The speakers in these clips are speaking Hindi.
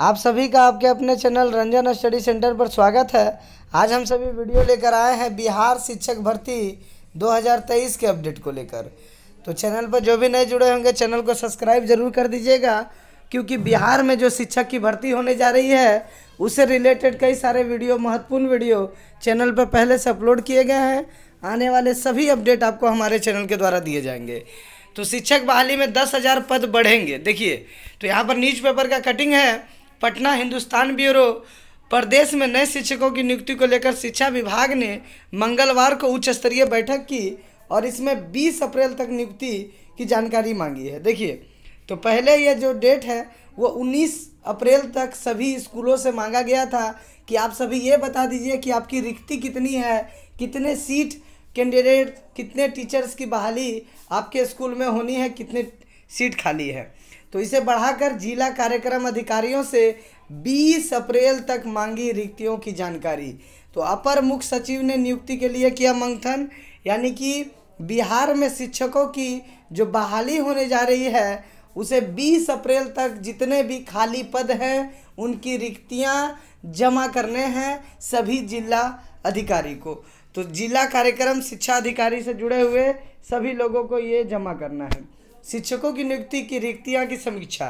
आप सभी का आपके अपने चैनल रंजन स्टडी सेंटर पर स्वागत है आज हम सभी वीडियो लेकर आए हैं बिहार शिक्षक भर्ती 2023 के अपडेट को लेकर तो चैनल पर जो भी नए जुड़े होंगे चैनल को सब्सक्राइब जरूर कर दीजिएगा क्योंकि बिहार में जो शिक्षक की भर्ती होने जा रही है उससे रिलेटेड कई सारे वीडियो महत्वपूर्ण वीडियो चैनल पर पहले से अपलोड किए गए हैं आने वाले सभी अपडेट आपको हमारे चैनल के द्वारा दिए जाएंगे तो शिक्षक बहाली में दस हज़ार पद बढ़ेंगे देखिए तो यहाँ पर न्यूज़पेपर का कटिंग है पटना हिंदुस्तान ब्यूरो प्रदेश में नए शिक्षकों की नियुक्ति को लेकर शिक्षा विभाग ने मंगलवार को उच्च स्तरीय बैठक की और इसमें 20 अप्रैल तक नियुक्ति की जानकारी मांगी है देखिए तो पहले यह जो डेट है वो 19 अप्रैल तक सभी स्कूलों से मांगा गया था कि आप सभी ये बता दीजिए कि आपकी रिक्ति कितनी है कितने सीट कैंडिडेट कितने टीचर्स की बहाली आपके स्कूल में होनी है कितने सीट खाली है तो इसे बढ़ाकर जिला कार्यक्रम अधिकारियों से 20 अप्रैल तक मांगी रिक्तियों की जानकारी तो अपर मुख्य सचिव ने नियुक्ति के लिए किया मंथन यानी कि बिहार में शिक्षकों की जो बहाली होने जा रही है उसे 20 अप्रैल तक जितने भी खाली पद हैं उनकी रिक्तियां जमा करने हैं सभी जिला अधिकारी को तो जिला कार्यक्रम शिक्षा अधिकारी से जुड़े हुए सभी लोगों को ये जमा करना है शिक्षकों की नियुक्ति की रिक्तियाँ की समीक्षा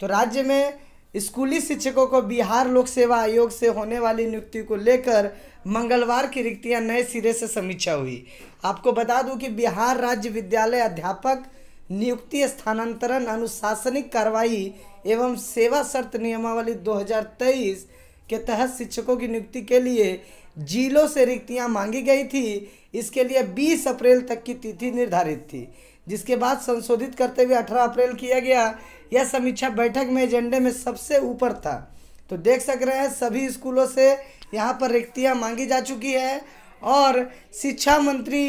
तो राज्य में स्कूली शिक्षकों को बिहार लोक सेवा आयोग से होने वाली नियुक्ति को लेकर मंगलवार की रिक्तियां नए सिरे से समीक्षा हुई आपको बता दूं कि बिहार राज्य विद्यालय अध्यापक नियुक्ति स्थानांतरण अनुशासनिक कार्रवाई एवं सेवा शर्त नियमावली 2023 के तहत शिक्षकों की नियुक्ति के लिए जिलों से रिक्तियां मांगी गई थी इसके लिए बीस अप्रैल तक की तिथि निर्धारित थी जिसके बाद संशोधित करते हुए अठारह अप्रैल किया गया यह समीक्षा बैठक में एजेंडे में सबसे ऊपर था तो देख सक रहे हैं सभी स्कूलों से यहाँ पर रिक्तियाँ मांगी जा चुकी है और शिक्षा मंत्री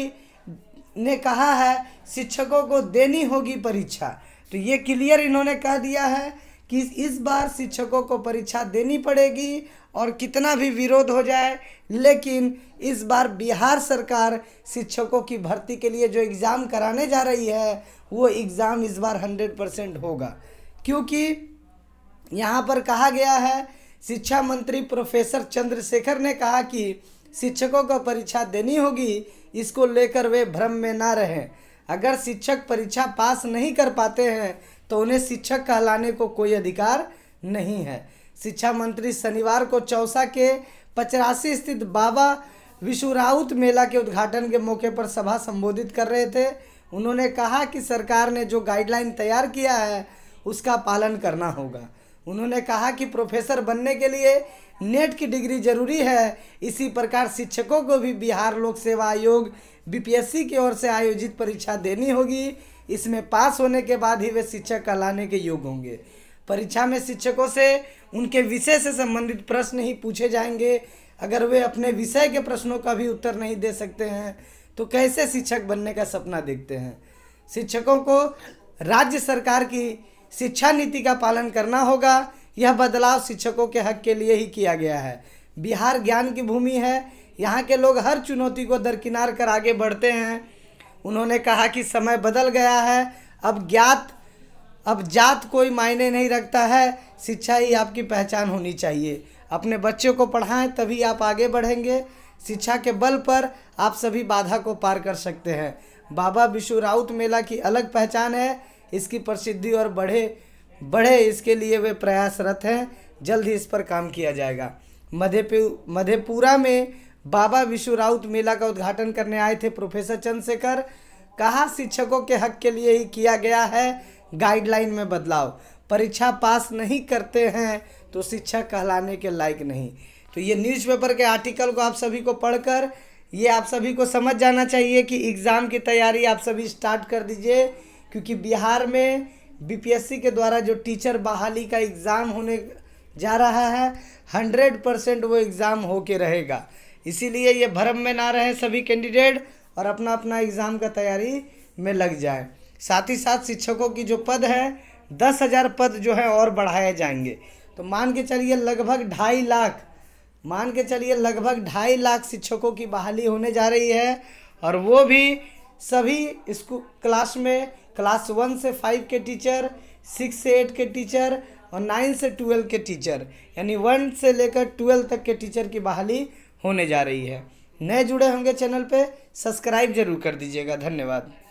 ने कहा है शिक्षकों को देनी होगी परीक्षा तो ये क्लियर इन्होंने कह दिया है कि इस बार शिक्षकों को परीक्षा देनी पड़ेगी और कितना भी विरोध हो जाए लेकिन इस बार बिहार सरकार शिक्षकों की भर्ती के लिए जो एग्ज़ाम कराने जा रही है वो एग्ज़ाम इस बार हंड्रेड परसेंट होगा क्योंकि यहाँ पर कहा गया है शिक्षा मंत्री प्रोफेसर चंद्रशेखर ने कहा कि शिक्षकों को परीक्षा देनी होगी इसको लेकर वे भ्रम में ना रहें अगर शिक्षक परीक्षा पास नहीं कर पाते हैं तो उन्हें शिक्षक कहलाने को कोई अधिकार नहीं है शिक्षा मंत्री शनिवार को चौसा के पचरासी स्थित बाबा विश्वराउत मेला के उद्घाटन के मौके पर सभा संबोधित कर रहे थे उन्होंने कहा कि सरकार ने जो गाइडलाइन तैयार किया है उसका पालन करना होगा उन्होंने कहा कि प्रोफेसर बनने के लिए नेट की डिग्री जरूरी है इसी प्रकार शिक्षकों को भी बिहार लोक सेवा आयोग बीपीएससी की ओर से आयोजित परीक्षा देनी होगी इसमें पास होने के बाद ही वे शिक्षक कहलाने के योग होंगे परीक्षा में शिक्षकों से उनके विषय से संबंधित प्रश्न ही पूछे जाएंगे अगर वे अपने विषय के प्रश्नों का भी उत्तर नहीं दे सकते हैं तो कैसे शिक्षक बनने का सपना देखते हैं शिक्षकों को राज्य सरकार की शिक्षा नीति का पालन करना होगा यह बदलाव शिक्षकों के हक के लिए ही किया गया है बिहार ज्ञान की भूमि है यहाँ के लोग हर चुनौती को दरकिनार कर आगे बढ़ते हैं उन्होंने कहा कि समय बदल गया है अब ज्ञात अब जात कोई मायने नहीं रखता है शिक्षा ही आपकी पहचान होनी चाहिए अपने बच्चों को पढ़ाएं तभी आप आगे बढ़ेंगे शिक्षा के बल पर आप सभी बाधा को पार कर सकते हैं बाबा विश्व राउत मेला की अलग पहचान है इसकी प्रसिद्धि और बढ़े बढ़े इसके लिए वे प्रयासरत हैं जल्द ही इस पर काम किया जाएगा मधेपुर मधेपुरा में बाबा विश्व राउत मेला का उद्घाटन करने आए थे प्रोफेसर चंद्रशेखर कहा शिक्षकों के हक के लिए ही किया गया है गाइडलाइन में बदलाव परीक्षा पास नहीं करते हैं तो शिक्षक कहलाने के लायक नहीं तो ये न्यूज़पेपर के आर्टिकल को आप सभी को पढ़कर ये आप सभी को समझ जाना चाहिए कि एग्ज़ाम की तैयारी आप सभी स्टार्ट कर दीजिए क्योंकि बिहार में बीपीएससी के द्वारा जो टीचर बहाली का एग्ज़ाम होने जा रहा है हंड्रेड परसेंट वो एग्ज़ाम होके रहेगा इसीलिए ये भ्रम में ना रहें सभी कैंडिडेट और अपना अपना एग्ज़ाम का तैयारी में लग जाए साथ ही साथ शिक्षकों की जो पद है दस हज़ार पद जो है और बढ़ाए जाएंगे तो मान के चलिए लगभग ढाई लाख मान के चलिए लगभग ढाई लाख शिक्षकों की बहाली होने जा रही है और वो भी सभी स्कूल क्लास में क्लास वन से फाइव के टीचर सिक्स से एट के टीचर और नाइन से ट्वेल्व के टीचर यानी वन से लेकर ट्वेल्व तक के टीचर की बहाली होने जा रही है नए जुड़े होंगे चैनल पे सब्सक्राइब जरूर कर दीजिएगा धन्यवाद